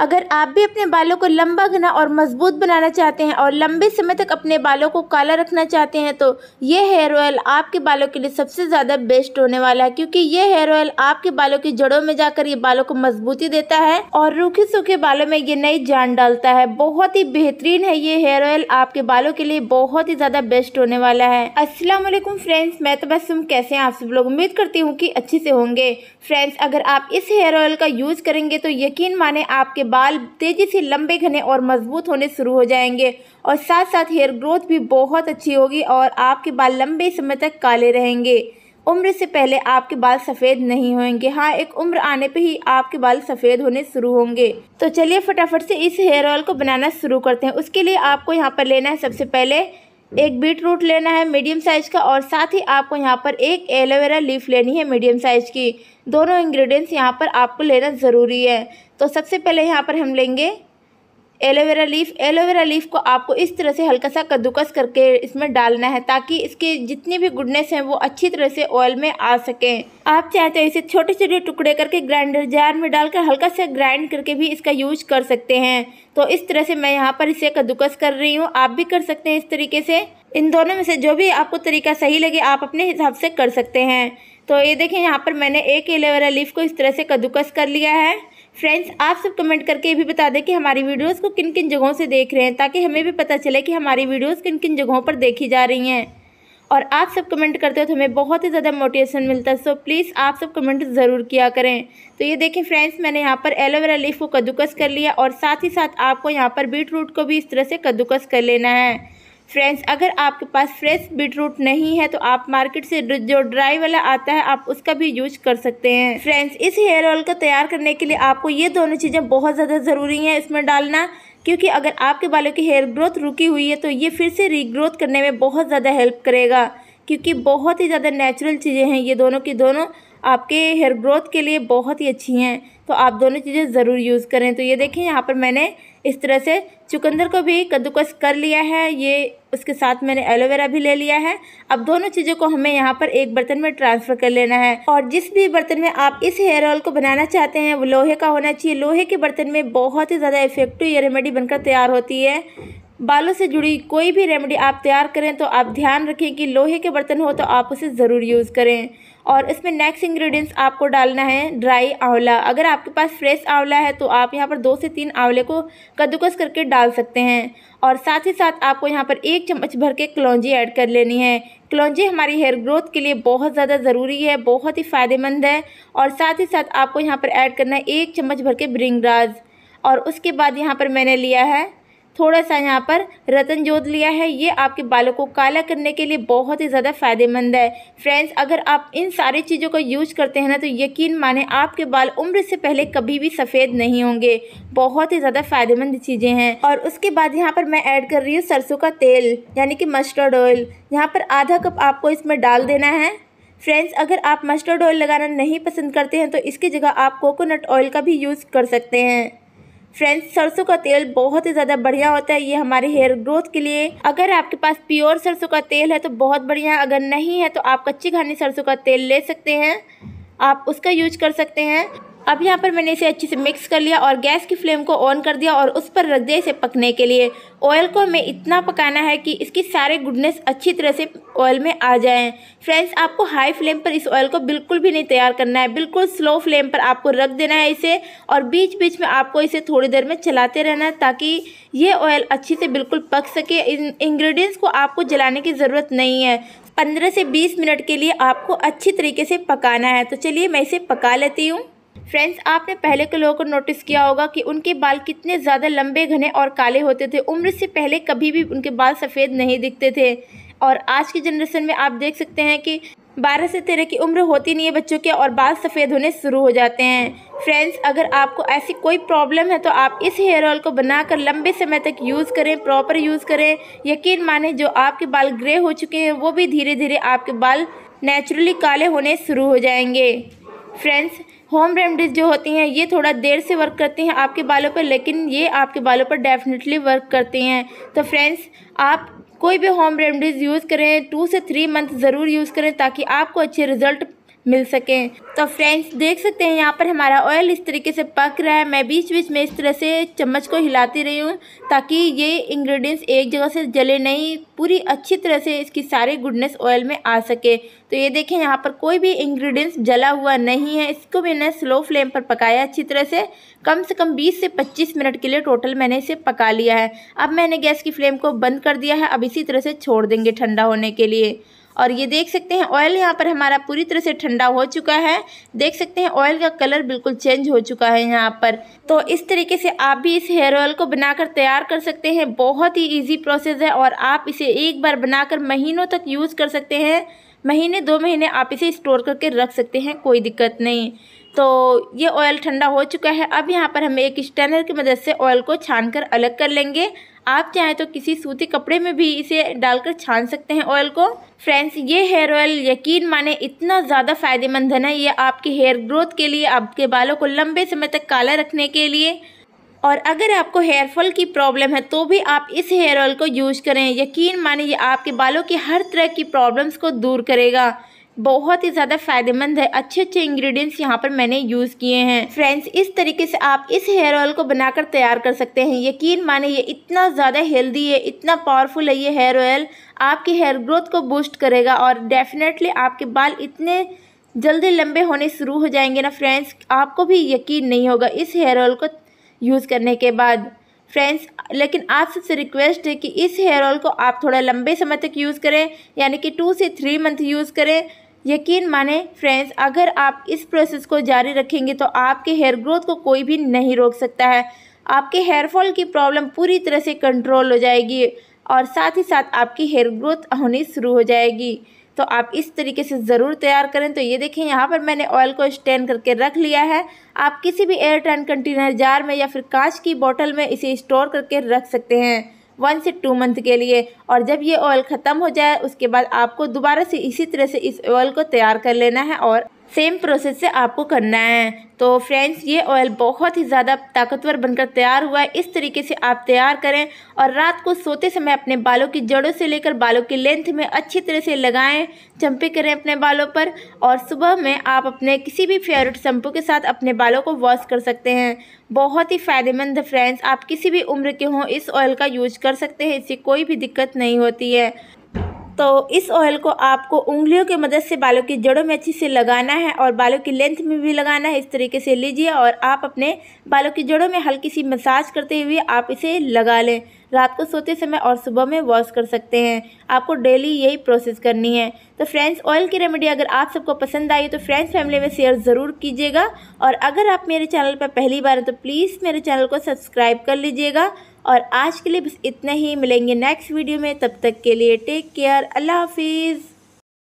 अगर आप भी अपने बालों को लंबा घना और मजबूत बनाना चाहते हैं और लंबे समय तक अपने बालों को काला रखना चाहते हैं तो ये हेयर ऑयल आपके बालों के लिए सबसे ज़्यादा बेस्ट होने वाला है क्योंकि ये हेयर ऑयल आपके बालों की जड़ों में जाकर ये बालों को मजबूती देता है और रूखे सूखे बालों में ये नई जान डालता है बहुत ही बेहतरीन है ये हेयर ऑयल आपके बालों के लिए बहुत ही ज़्यादा बेस्ट होने वाला है असलम फ्रेंड्स मैं तो बस तुम कैसे हैं आप सब लोग उम्मीद करती हूँ कि अच्छे से होंगे फ्रेंड्स अगर आप इस हेयर ऑयल का यूज़ करेंगे तो यकीन माने आपके बाल तेज़ी से लंबे घने और मजबूत होने शुरू हो जाएंगे और साथ साथ हेयर ग्रोथ भी बहुत अच्छी होगी और आपके बाल लंबे समय तक काले रहेंगे उम्र से पहले आपके बाल सफ़ेद नहीं होंगे हाँ एक उम्र आने पे ही आपके बाल सफ़ेद होने शुरू होंगे तो चलिए फटाफट से इस हेयर ऑयल को बनाना शुरू करते हैं उसके लिए आपको यहाँ पर लेना है सबसे पहले हम्म। एक बीट रूट लेना है मीडियम साइज़ का और साथ ही आपको यहाँ पर एक एलोवेरा लीफ लेनी है मीडियम साइज़ की दोनों इंग्रेडिएंट्स यहाँ पर आपको लेना ज़रूरी है तो सबसे पहले यहाँ पर हम लेंगे एलोवेरा लीफ एलोवेरा लीफ को आपको इस तरह से हल्का सा कद्दूकस करके इसमें डालना है ताकि इसके जितनी भी गुडनेस है वो अच्छी तरह से ऑयल में आ सके आप चाहे तो इसे छोटे छोटे टुकड़े करके ग्राइंडर जार में डालकर हल्का सा ग्राइंड करके भी इसका यूज कर सकते हैं तो इस तरह से मैं यहाँ पर इसे कद्दूकस कर रही हूँ आप भी कर सकते हैं इस तरीके से इन दोनों में से जो भी आपको तरीका सही लगे आप अपने हिसाब से कर सकते हैं तो ये देखें यहाँ पर मैंने एक एलोवेरा लीफ को इस तरह से कद्दूकस कर लिया है फ्रेंड्स आप सब कमेंट करके ये भी बता दें कि हमारी वीडियोस को किन किन जगहों से देख रहे हैं ताकि हमें भी पता चले कि हमारी वीडियोस किन किन जगहों पर देखी जा रही हैं और आप सब कमेंट करते हो तो हमें बहुत ही ज़्यादा मोटिवेशन मिलता है सो प्लीज़ आप सब कमेंट ज़रूर किया करें तो ये देखें फ्रेंड्स मैंने यहाँ पर एलोवेरा लीफ को कद्दूकस कर लिया और साथ ही साथ आपको यहाँ पर बीट रूट को भी इस तरह से कद्दूकस कर लेना है फ्रेंड्स अगर आपके पास फ्रेश बीटरूट नहीं है तो आप मार्केट से जो ड्राई वाला आता है आप उसका भी यूज कर सकते हैं फ्रेंड्स इस हेयर ऑयल को तैयार करने के लिए आपको ये दोनों चीज़ें बहुत ज़्यादा ज़रूरी हैं इसमें डालना क्योंकि अगर आपके बालों की हेयर ग्रोथ रुकी हुई है तो ये फिर से रीग्रोथ करने में बहुत ज़्यादा हेल्प करेगा क्योंकि बहुत ही ज़्यादा नेचुरल चीज़ें हैं ये दोनों की दोनों आपके हेयर ग्रोथ के लिए बहुत ही अच्छी हैं तो आप दोनों चीज़ें ज़रूर यूज़ करें तो ये देखें यहाँ पर मैंने इस तरह से चुकंदर को भी कद्दूकस कर लिया है ये उसके साथ मैंने एलोवेरा भी ले लिया है अब दोनों चीज़ों को हमें यहाँ पर एक बर्तन में ट्रांसफ़र कर लेना है और जिस भी बर्तन में आप इस हेयर ऑयल को बनाना चाहते हैं वो लोहे का होना चाहिए लोहे के बर्तन में बहुत ही ज़्यादा इफेक्टिव ये रेमेडी बनकर तैयार होती है बालों से जुड़ी कोई भी रेमेडी आप तैयार करें तो आप ध्यान रखें कि लोहे के बर्तन हो तो आप उसे ज़रूर यूज़ करें और इसमें नेक्स्ट इंग्रेडिएंट्स आपको डालना है ड्राई आंवला अगर आपके पास फ्रेश आंवला है तो आप यहाँ पर दो से तीन आंवले को कद्दूकस करके डाल सकते हैं और साथ ही साथ आपको यहाँ पर एक चम्मच भर के कलौजी ऐड कर लेनी है कलौजी हमारी हेयर ग्रोथ के लिए बहुत ज़्यादा ज़रूरी है बहुत ही फ़ायदेमंद है और साथ ही साथ आपको यहाँ पर ऐड करना है एक चम्मच भर के ब्रिंगराज और उसके बाद यहाँ पर मैंने लिया है थोड़ा सा यहाँ पर रतन जोत लिया है ये आपके बालों को काला करने के लिए बहुत ही ज़्यादा फ़ायदेमंद है फ्रेंड्स अगर आप इन सारी चीज़ों का यूज करते हैं ना तो यकीन माने आपके बाल उम्र से पहले कभी भी सफ़ेद नहीं होंगे बहुत ही ज़्यादा फ़ायदेमंद चीज़ें हैं और उसके बाद यहाँ पर मैं ऐड कर रही हूँ सरसों का तेल यानी कि मस्टर्ड ऑयल यहाँ पर आधा कप आपको इसमें डाल देना है फ्रेंड्स अगर आप मस्टर्ड ऑयल लगाना नहीं पसंद करते हैं तो इसकी जगह आप कोकोनट ऑयल का भी यूज़ कर सकते हैं फ्रेंड्स सरसों का तेल बहुत ही ज़्यादा बढ़िया होता है ये हमारे हेयर ग्रोथ के लिए अगर आपके पास प्योर सरसों का तेल है तो बहुत बढ़िया अगर नहीं है तो आप कच्ची घानी सरसों का तेल ले सकते हैं आप उसका यूज कर सकते हैं अब यहाँ पर मैंने इसे अच्छे से मिक्स कर लिया और गैस की फ्लेम को ऑन कर दिया और उस पर रख दिया इसे पकने के लिए ऑयल को हमें इतना पकाना है कि इसकी सारे गुडनेस अच्छी तरह से ऑयल में आ जाएं फ्रेंड्स आपको हाई फ्लेम पर इस ऑयल को बिल्कुल भी नहीं तैयार करना है बिल्कुल स्लो फ्लेम पर आपको रख देना है इसे और बीच बीच में आपको इसे थोड़ी देर में चलाते रहना है ताकि ये ऑयल अच्छे से बिल्कुल पक सके इन इंग्रेडिएंट्स को आपको जलाने की ज़रूरत नहीं है पंद्रह से बीस मिनट के लिए आपको अच्छी तरीके से पकाना है तो चलिए मैं इसे पका लेती हूँ फ्रेंड्स आपने पहले के लोगों को नोटिस किया होगा कि उनके बाल कितने ज़्यादा लंबे घने और काले होते थे उम्र से पहले कभी भी उनके बाल सफ़ेद नहीं दिखते थे और आज की जनरेशन में आप देख सकते हैं कि बारह से तेरह की उम्र होती नहीं है बच्चों के और बाल सफ़ेद होने शुरू हो जाते हैं फ्रेंड्स अगर आपको ऐसी कोई प्रॉब्लम है तो आप इस हेयर ऑयल को बनाकर लंबे समय तक यूज़ करें प्रॉपर यूज़ करें यकीन माने जो आपके बाल ग्रे हो चुके हैं वो भी धीरे धीरे आपके बाल नेचुरली काले होने शुरू हो जाएंगे फ्रेंड्स होम रेमडीज़ जो होती हैं ये थोड़ा देर से वर्क करती हैं आपके बालों पर लेकिन ये आपके बालों पर डेफिनेटली वर्क करती हैं तो फ्रेंड्स आप कोई भी होम रेमडीज़ यूज़ करें टू से थ्री मंथ ज़रूर यूज़ करें ताकि आपको अच्छे रिज़ल्ट मिल सकें तो फ्रेंड्स देख सकते हैं यहाँ पर हमारा ऑयल इस तरीके से पक रहा है मैं बीच बीच में इस तरह से चम्मच को हिलाती रही हूँ ताकि ये इंग्रेडिएंट्स एक जगह से जले नहीं पूरी अच्छी तरह से इसकी सारी गुडनेस ऑयल में आ सके तो ये देखें यहाँ पर कोई भी इंग्रेडिएंट्स जला हुआ नहीं है इसको मैंने स्लो फ्लेम पर पकाया अच्छी तरह से कम से कम बीस से पच्चीस मिनट के लिए टोटल मैंने इसे पका लिया है अब मैंने गैस की फ्लेम को बंद कर दिया है अब इसी तरह से छोड़ देंगे ठंडा होने के लिए और ये देख सकते हैं ऑयल यहाँ पर हमारा पूरी तरह से ठंडा हो चुका है देख सकते हैं ऑयल का कलर बिल्कुल चेंज हो चुका है यहाँ पर तो इस तरीके से आप भी इस हेयर ऑयल को बनाकर तैयार कर सकते हैं बहुत ही ईजी प्रोसेस है और आप इसे एक बार बनाकर महीनों तक यूज़ कर सकते हैं महीने दो महीने आप इसे स्टोर करके रख सकते हैं कोई दिक्कत नहीं तो ये ऑयल ठंडा हो चुका है अब यहाँ पर हम एक स्टैनर की मदद से ऑयल को छान कर अलग कर लेंगे आप चाहें तो किसी सूती कपड़े में भी इसे डालकर छान सकते हैं ऑयल को फ्रेंड्स ये हेयर ऑयल यकीन माने इतना ज़्यादा फायदेमंद है ना ये आपके हेयर ग्रोथ के लिए आपके बालों को लंबे समय तक काला रखने के लिए और अगर आपको हेयर फॉल की प्रॉब्लम है तो भी आप इस हेयर ऑयल को यूज करें यकीन माने ये आपके बालों की हर तरह की प्रॉब्लम्स को दूर करेगा बहुत ही ज़्यादा फ़ायदेमंद है अच्छे अच्छे इंग्रेडिएंट्स यहाँ पर मैंने यूज़ किए हैं फ्रेंड्स इस तरीके से आप इस हेयर ऑयल को बनाकर तैयार कर सकते हैं यकीन माने ये इतना ज़्यादा हेल्दी है इतना पावरफुल है ये हेयर ऑयल आपकी हेयर ग्रोथ को बूस्ट करेगा और डेफिनेटली आपके बाल इतने जल्दी लंबे होने शुरू हो जाएंगे ना फ्रेंड्स आपको भी यकीन नहीं होगा इस हेयर ऑयल को यूज़ करने के बाद फ्रेंड्स लेकिन आप सबसे रिक्वेस्ट है कि इस हेयर ऑयल को आप थोड़ा लंबे समय तक यूज़ करें यानी कि टू से थ्री मंथ यूज़ करें यकीन माने फ्रेंड्स अगर आप इस प्रोसेस को जारी रखेंगे तो आपके हेयर ग्रोथ को कोई भी नहीं रोक सकता है आपके हेयर फॉल की प्रॉब्लम पूरी तरह से कंट्रोल हो जाएगी और साथ ही साथ आपकी हेयर ग्रोथ होनी शुरू हो जाएगी तो आप इस तरीके से ज़रूर तैयार करें तो ये देखें यहाँ पर मैंने ऑयल को स्टैंड करके रख लिया है आप किसी भी एयर टाइम कंटेनर जार में या फिर कांच की बॉटल में इसे स्टोर करके रख सकते हैं वन से टू मंथ के लिए और जब ये ऑयल ख़त्म हो जाए उसके बाद आपको दोबारा से इसी तरह से इस ऑयल को तैयार कर लेना है और सेम प्रोसेस से आपको करना है तो फ्रेंड्स ये ऑयल बहुत ही ज़्यादा ताकतवर बनकर तैयार हुआ है इस तरीके से आप तैयार करें और रात को सोते समय अपने बालों की जड़ों से लेकर बालों की लेंथ में अच्छी तरह से लगाएं चंपे करें अपने बालों पर और सुबह में आप अपने किसी भी फेवरेट शैम्पू के साथ अपने बालों को वॉश कर सकते हैं बहुत ही फ़ायदेमंद फ्रेंड्स आप किसी भी उम्र के हों इस ऑयल का यूज कर सकते हैं इससे कोई भी दिक्कत नहीं होती है तो इस ऑयल को आपको उंगलियों की मदद से बालों की जड़ों में अच्छी से लगाना है और बालों की लेंथ में भी लगाना है इस तरीके से लीजिए और आप अपने बालों की जड़ों में हल्की सी मसाज करते हुए आप इसे लगा लें रात को सोते समय और सुबह में वॉश कर सकते हैं आपको डेली यही प्रोसेस करनी है तो फ्रेंड्स ऑयल की रेमेडी अगर आप सबको पसंद आई तो फ्रेंड्स फैमिली में शेयर ज़रूर कीजिएगा और अगर आप मेरे चैनल पर पहली बार हैं तो प्लीज़ मेरे चैनल को सब्सक्राइब कर लीजिएगा और आज के लिए बस इतना ही मिलेंगे नेक्स्ट वीडियो में तब तक के लिए टेक केयर अल्लाह हाफिज़